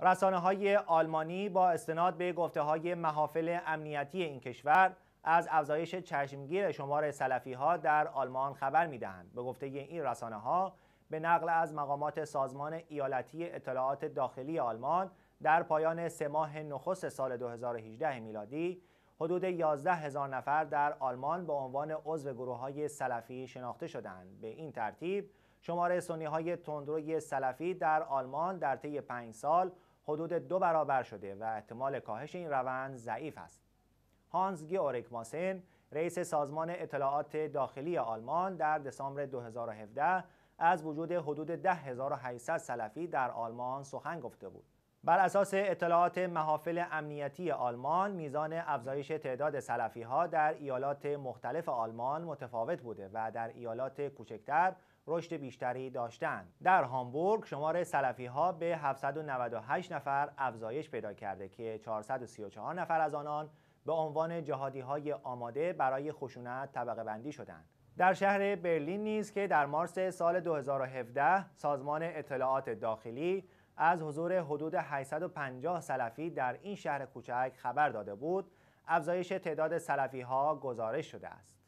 رسانه های آلمانی با استناد به گفته های محافل امنیتی این کشور از افزایش چشمگیر شمار سلفی ها در آلمان خبر می دهند. به گفته این رسانه ها به نقل از مقامات سازمان ایالتی اطلاعات داخلی آلمان در پایان سه ماه نخست سال 2018 میلادی حدود 11 هزار نفر در آلمان به عنوان عضو گروه های سلفی شناخته شدند. به این ترتیب شماره سنی های تندروی سلفی در آلمان در طی پنج سال حدود دو برابر شده و احتمال کاهش این روند ضعیف است. هانز گیورک ماسین، رئیس سازمان اطلاعات داخلی آلمان در دسامبر 2017 از وجود حدود 10800 سلفی در آلمان سخن گفته بود. بر اساس اطلاعات محافل امنیتی آلمان میزان افزایش تعداد سلفی ها در ایالات مختلف آلمان متفاوت بوده و در ایالات کوچکتر رشد بیشتری داشتند. در هامبورگ شمار سلفی ها به 798 نفر افزایش پیدا کرده که 434 نفر از آنان به عنوان جهادی های آماده برای خشونت طبقه بندی شدند. در شهر برلین نیز که در مارس سال 2017 سازمان اطلاعات داخلی از حضور حدود 850 سلفی در این شهر کوچک خبر داده بود افزایش تعداد سلفی ها گزارش شده است